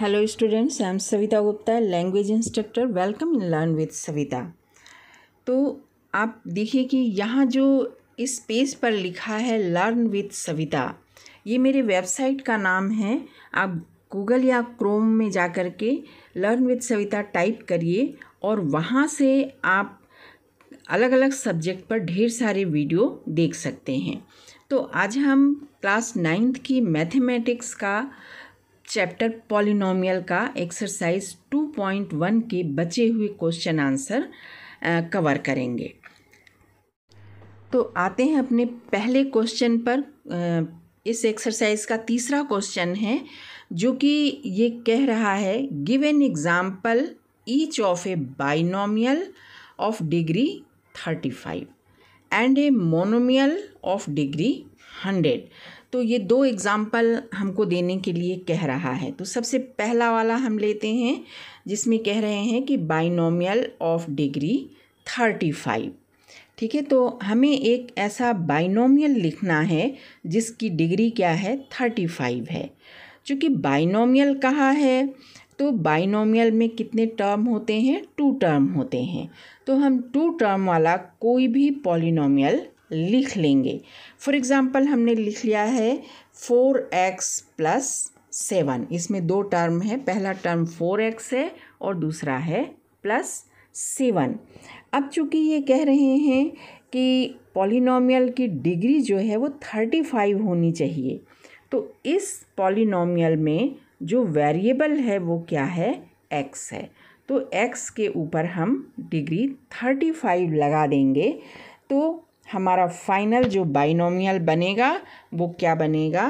hello students I am Savita Gupta language instructor welcome in learn with Savita तो आप देखिए कि यहाँ जो इस पेज पर लिखा है लर्न विद सविता ये मेरे वेबसाइट का नाम है आप गूगल या क्रोम में जा कर के लर्न विद सविता टाइप करिए और वहाँ से आप अलग अलग सब्जेक्ट पर ढेर सारे वीडियो देख सकते हैं तो आज हम क्लास नाइन्थ की मैथमेटिक्स का चैप्टर पॉलिनोमियल का एक्सरसाइज 2.1 के बचे हुए क्वेश्चन आंसर कवर करेंगे तो आते हैं अपने पहले क्वेश्चन पर इस एक्सरसाइज का तीसरा क्वेश्चन है जो कि ये कह रहा है give an example each of a binomial of degree thirty five and a monomial of degree hundred तो ये दो एग्ज़ाम्पल हमको देने के लिए कह रहा है तो सबसे पहला वाला हम लेते हैं जिसमें कह रहे हैं कि binomial of degree thirty five ठीक है तो हमें एक ऐसा बाइनोमियल लिखना है जिसकी डिग्री क्या है थर्टी फाइव है चूँकि बाइनोमियल कहा है तो बाइनोमियल में कितने टर्म होते हैं टू टर्म होते हैं तो हम टू टर्म वाला कोई भी पॉलिनोमियल लिख लेंगे फॉर एग्ज़ाम्पल हमने लिख लिया है फोर एक्स प्लस सेवन इसमें दो टर्म है पहला टर्म फोर एक्स है और दूसरा है प्लस सेवन अब चूंकि ये कह रहे हैं कि पॉलिनोमियल की डिग्री जो है वो थर्टी फाइव होनी चाहिए तो इस पॉलिनोमियल में जो वेरिएबल है वो क्या है एक्स है तो एक्स के ऊपर हम डिग्री थर्टी फाइव लगा देंगे तो हमारा फाइनल जो बाइनोमियल बनेगा वो क्या बनेगा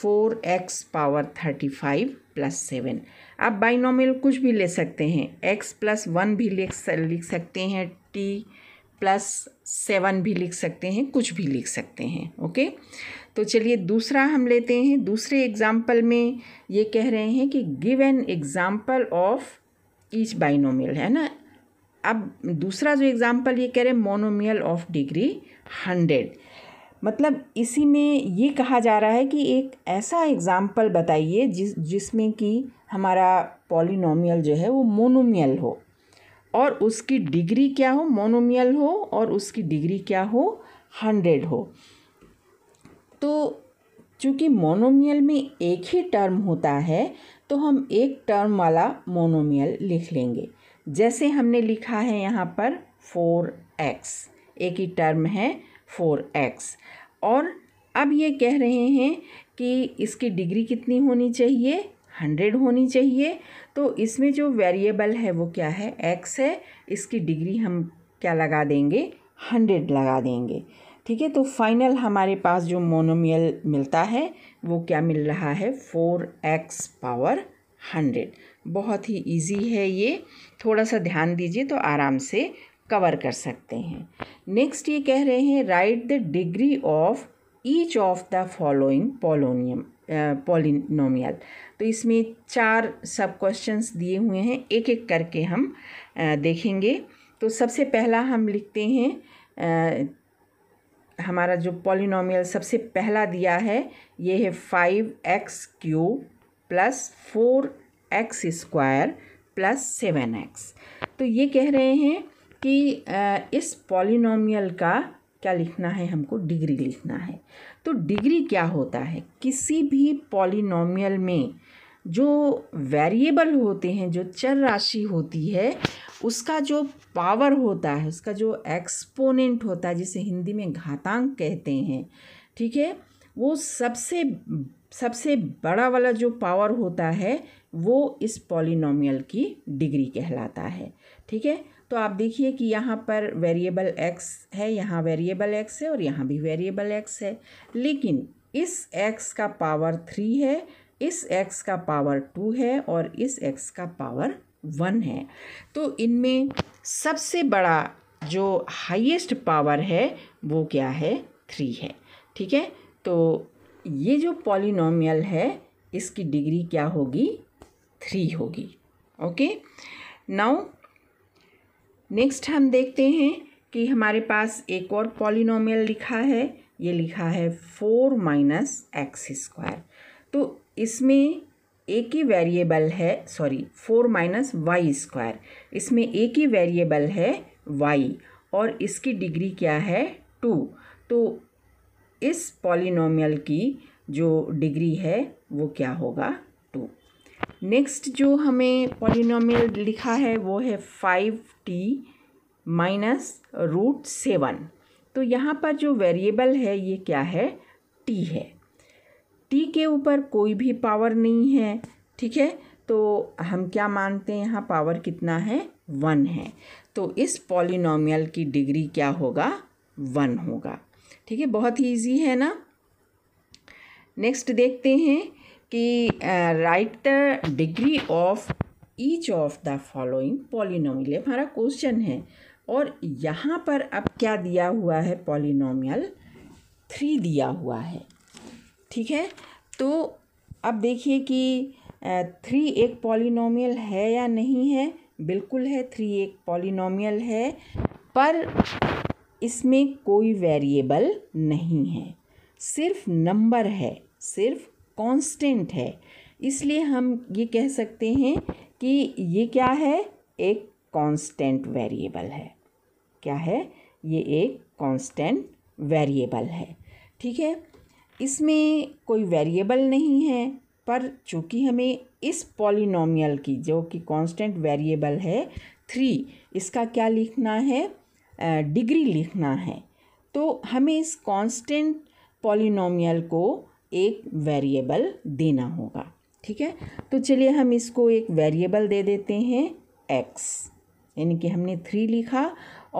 four x power thirty five plus seven आप बाइनोमियल कुछ भी ले सकते हैं एक्स प्लस वन भी लिख लिख सकते हैं टी प्लस सेवन भी लिख सकते हैं कुछ भी लिख सकते हैं ओके तो चलिए दूसरा हम लेते हैं दूसरे एग्जाम्पल में ये कह रहे हैं कि give an example of each binomial है ना अब दूसरा जो एग्ज़ाम्पल ये कह रहे हैं मोनोमियल ऑफ डिग्री हंड्रेड मतलब इसी में ये कहा जा रहा है कि एक ऐसा एग्ज़ाम्पल बताइए जिस जिसमें कि हमारा पॉलिनोमियल जो है वो मोनोमियल हो और उसकी डिग्री क्या हो मोनोमियल हो और उसकी डिग्री क्या हो हंड्रेड हो तो चूँकि मोनोमियल में एक ही टर्म होता है तो हम एक टर्म वाला मोनोमियल लिख लेंगे जैसे हमने लिखा है यहाँ पर फोर एक्स एक ही टर्म है फोर एक्स और अब ये कह रहे हैं कि इसकी डिग्री कितनी होनी चाहिए हंड्रेड होनी चाहिए तो इसमें जो वेरिएबल है वो क्या है एक्स है इसकी डिग्री हम क्या लगा देंगे हंड्रेड लगा देंगे ठीक है तो फाइनल हमारे पास जो मोनोमियल मिलता है वो क्या मिल रहा है फोर एक्स पावर हंड्रेड बहुत ही इजी है ये थोड़ा सा ध्यान दीजिए तो आराम से कवर कर सकते हैं नेक्स्ट ये कह रहे हैं write the degree of each of the following polonium polynomial तो इसमें चार सब क्वेश्चंस दिए हुए हैं एक एक करके हम देखेंगे तो सबसे पहला हम लिखते हैं हमारा जो पॉलिनोमियल सबसे पहला दिया है ये है five x cube plus four x square plus seven x तो ये कह रहे हैं कि इस पॉलिनोमियल का क्या लिखना है हमको डिग्री लिखना है तो डिग्री क्या होता है किसी भी पॉलिनोमियल में जो वेरिएबल होते हैं जो चर राशि होती है उसका जो पावर होता है उसका जो एक्सपोनेंट होता है जिसे हिंदी में घातांक कहते हैं ठीक है वो सबसे सबसे बड़ा वाला जो पावर होता है वो इस पॉलिनोमियल की डिग्री कहलाता है ठीक है तो आप देखिए कि यहाँ पर वेरिएबल एक्स है यहाँ वेरिएबल एक्स है और यहाँ भी वेरिएबल एक्स है लेकिन इस एक्स का पावर थ्री है इस एक्स का पावर टू है और इस एक्स का पावर वन है तो इनमें सबसे बड़ा जो हाईएस्ट पावर है वो क्या है थ्री है ठीक है तो ये जो पॉलिनोमियल है इसकी डिग्री क्या होगी थ्री होगी ओके नाउ नेक्स्ट हम देखते हैं कि हमारे पास एक और पॉलिनोमियल लिखा है ये लिखा है फोर माइनस एक्स स्क्वायर तो इसमें एक ही वेरिएबल है sorry four minus y square इसमें एक ही वेरिएबल है वाई और इसकी डिग्री क्या है टू तो इस पॉलिनोमियल की जो डिग्री है वो क्या होगा टू नेक्स्ट जो हमें पॉलिनोमियल लिखा है वो है five t minus root seven तो यहाँ पर जो वेरिएबल है ये क्या है टी है टी के ऊपर कोई भी पावर नहीं है ठीक है तो हम क्या मानते हैं यहाँ पावर कितना है वन है तो इस पॉलिनोमियल की डिग्री क्या होगा वन होगा ठीक है बहुत ही ईजी है ना नेक्स्ट देखते हैं कि write the degree of each of the following polynomial हमारा क्वेश्चन है और यहाँ पर अब क्या दिया हुआ है पॉलिनोमियल थ्री दिया हुआ है ठीक है तो अब देखिए कि थ्री एक पॉलिनोमियल है या नहीं है बिल्कुल है थ्री एक पॉलिनोमियल है पर इसमें कोई वेरिएबल नहीं है सिर्फ नंबर है सिर्फ कांस्टेंट है इसलिए हम ये कह सकते हैं कि ये क्या है एक कांस्टेंट वेरिएबल है क्या है ये एक कांस्टेंट वेरिएबल है ठीक है इसमें कोई वेरिएबल नहीं है पर चूँकि हमें इस पॉलिनोमियल की जो कि कांस्टेंट वेरिएबल है थ्री इसका क्या लिखना है डिग्री लिखना है तो हमें इस कांस्टेंट पॉलिनोमियल को एक वेरिएबल देना होगा ठीक है तो चलिए हम इसको एक वेरिएबल दे देते हैं एक्स यानी कि हमने थ्री लिखा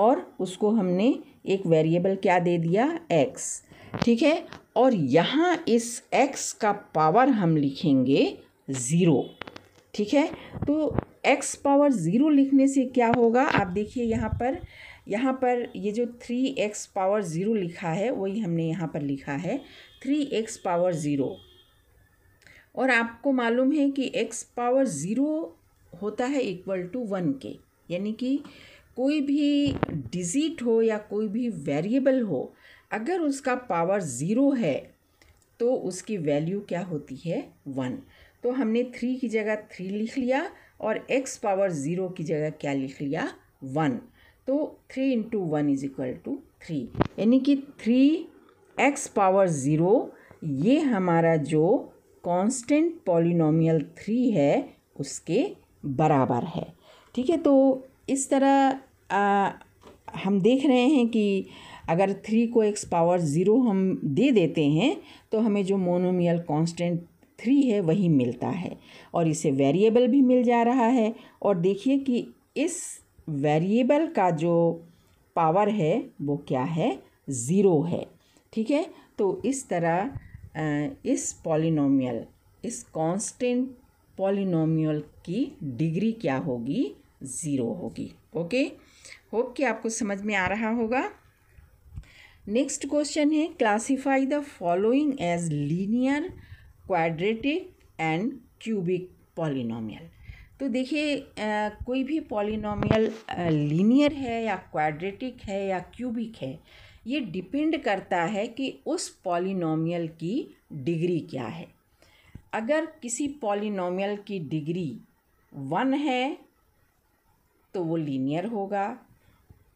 और उसको हमने एक वेरिएबल क्या दे दिया एक्स ठीक है और यहाँ इस एक्स का पावर हम लिखेंगे ज़ीरो ठीक है तो एक्स पावर ज़ीरो लिखने से क्या होगा आप देखिए यहाँ पर यहाँ पर ये जो थ्री एक्स पावर ज़ीरो लिखा है वही हमने यहाँ पर लिखा है थ्री एक्स पावर ज़ीरो और आपको मालूम है कि एक्स पावर ज़ीरो होता है इक्वल टू वन के यानी कि कोई भी डिजिट हो या कोई भी वेरिएबल हो अगर उसका पावर ज़ीरो है तो उसकी वैल्यू क्या होती है वन तो हमने थ्री की जगह थ्री लिख लिया और एक्स पावर ज़ीरो की जगह क्या लिख लिया वन तो three into one is equal to three यानी कि थ्री एक्स पावर ज़ीरो ये हमारा जो कांस्टेंट पॉलिनोमियल थ्री है उसके बराबर है ठीक है तो इस तरह आ, हम देख रहे हैं कि अगर थ्री को एक्स पावर ज़ीरो हम दे देते हैं तो हमें जो मोनोमियल कांस्टेंट थ्री है वही मिलता है और इसे वेरिएबल भी मिल जा रहा है और देखिए कि इस वेरिएबल का जो पावर है वो क्या है ज़ीरो है ठीक है तो इस तरह इस पॉलिनोमियल इस कांस्टेंट पॉलिनोमियल की डिग्री क्या होगी ज़ीरो होगी ओके होप कि आपको समझ में आ रहा होगा नेक्स्ट क्वेश्चन है classify the following as linear quadratic and cubic polynomial तो देखिए कोई भी पॉलिनोमियल लीनियर है या क्वाड्रेटिक है या क्यूबिक है ये डिपेंड करता है कि उस पॉलिनोमियल की डिग्री क्या है अगर किसी पॉलिनोमियल की डिग्री वन है तो वो लीनियर होगा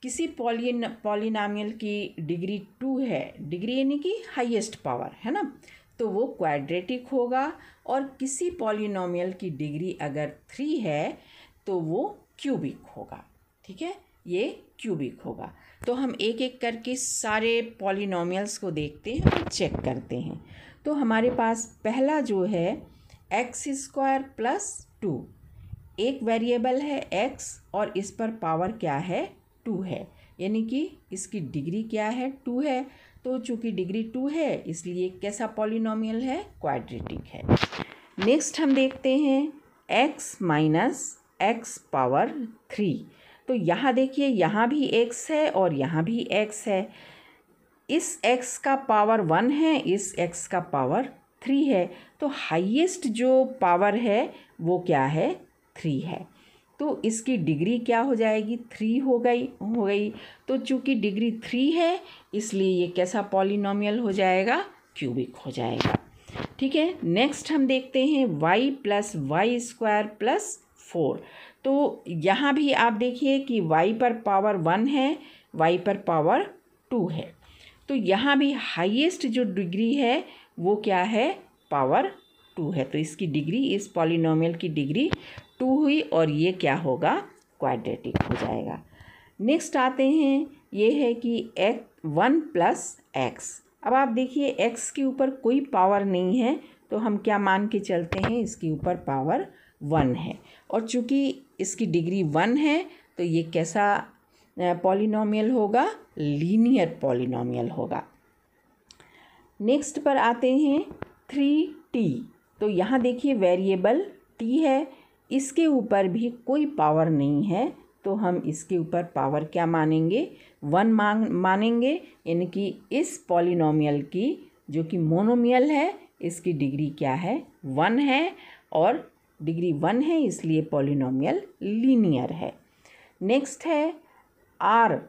किसी पॉलिन पॉलिनामियल की डिग्री टू है डिग्री यानी कि हाईएस्ट पावर है ना तो वो क्वाड्रेटिक होगा और किसी पॉलिनोमियल की डिग्री अगर थ्री है तो वो क्यूबिक होगा ठीक है ये क्यूबिक होगा तो हम एक एक करके सारे पॉलिनोमियल्स को देखते हैं और चेक करते हैं तो हमारे पास पहला जो है एक्स स्क्वायर प्लस टू एक वेरिएबल है एक्स और इस पर पावर क्या है टू है यानी कि इसकी डिग्री क्या है टू है तो चूँकि डिग्री टू है इसलिए कैसा पॉलिनोमियल है क्वाड्रेटिक है नेक्स्ट हम देखते हैं x minus x power three तो यहाँ देखिए यहाँ भी एक्स है और यहाँ भी एक्स है इस एक्स का पावर वन है इस एक्स का पावर थ्री है तो हाईएस्ट जो पावर है वो क्या है थ्री है तो इसकी डिग्री क्या हो जाएगी थ्री हो गई हो गई तो चूँकि डिग्री थ्री है इसलिए ये कैसा पॉलिनोमियल हो जाएगा क्यूबिक हो जाएगा ठीक है नेक्स्ट हम देखते हैं y plus y square plus four तो यहाँ भी आप देखिए कि वाई पर पावर वन है वाई पर पावर टू है तो यहाँ भी हाईएस्ट जो डिग्री है वो क्या है पावर टू है तो इसकी डिग्री इस पॉलिनोमियल की डिग्री टू हुई और ये क्या होगा क्वाड्रेटिक हो जाएगा नेक्स्ट आते हैं ये है कि एक वन प्लस एक्स अब आप देखिए एक्स के ऊपर कोई पावर नहीं है तो हम क्या मान के चलते हैं इसके ऊपर पावर वन है और चूँकि इसकी डिग्री वन है तो ये कैसा पॉलिनोमियल होगा लीनियर पॉलिनोमियल होगा नेक्स्ट पर आते हैं थ्री टी तो यहाँ देखिए वेरिएबल टी है इसके ऊपर भी कोई पावर नहीं है तो हम इसके ऊपर पावर क्या मानेंगे वन मान मानेंगे यानी कि इस पॉलिनोमियल की जो कि मोनोमियल है इसकी डिग्री क्या है वन है और डिग्री वन है इसलिए पॉलिनोमियल लीनियर है नेक्स्ट है आर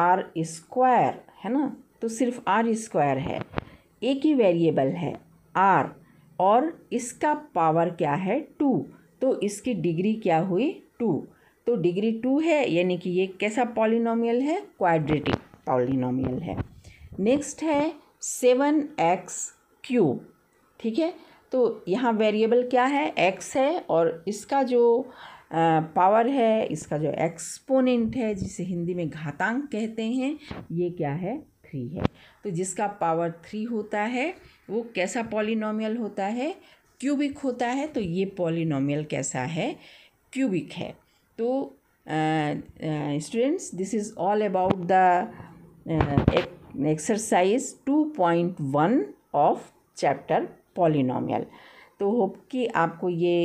आर स्क्वायर है ना तो सिर्फ आर स्क्वायर है एक ही वेरिएबल है आर और इसका पावर क्या है टू तो इसकी डिग्री क्या हुई टू तो डिग्री टू है यानी कि ये कैसा पॉलिनोमियल है क्वाड्रेटिक पॉलिनोमियल है नेक्स्ट है सेवन एक्स क्यूब ठीक है तो यहाँ वेरिएबल क्या है एक्स है और इसका जो पावर है इसका जो एक्सपोनेंट है जिसे हिंदी में घातांक कहते हैं ये क्या है थ्री है तो जिसका पावर थ्री होता है वो कैसा पॉलिनोमियल होता है क्यूबिक होता है तो ये पॉलिनोमियल कैसा है क्यूबिक है तो students this is all about the exercise two point one of chapter polynomial तो होप कि आपको ये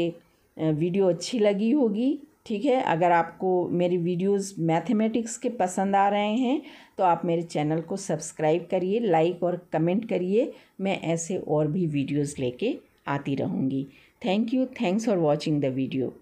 वीडियो अच्छी लगी होगी ठीक है अगर आपको मेरी वीडियोस मैथमेटिक्स के पसंद आ रहे हैं तो आप मेरे चैनल को सब्सक्राइब करिए लाइक और कमेंट करिए मैं ऐसे और भी वीडियोस लेके आती रहूँगी thank you thanks for watching the video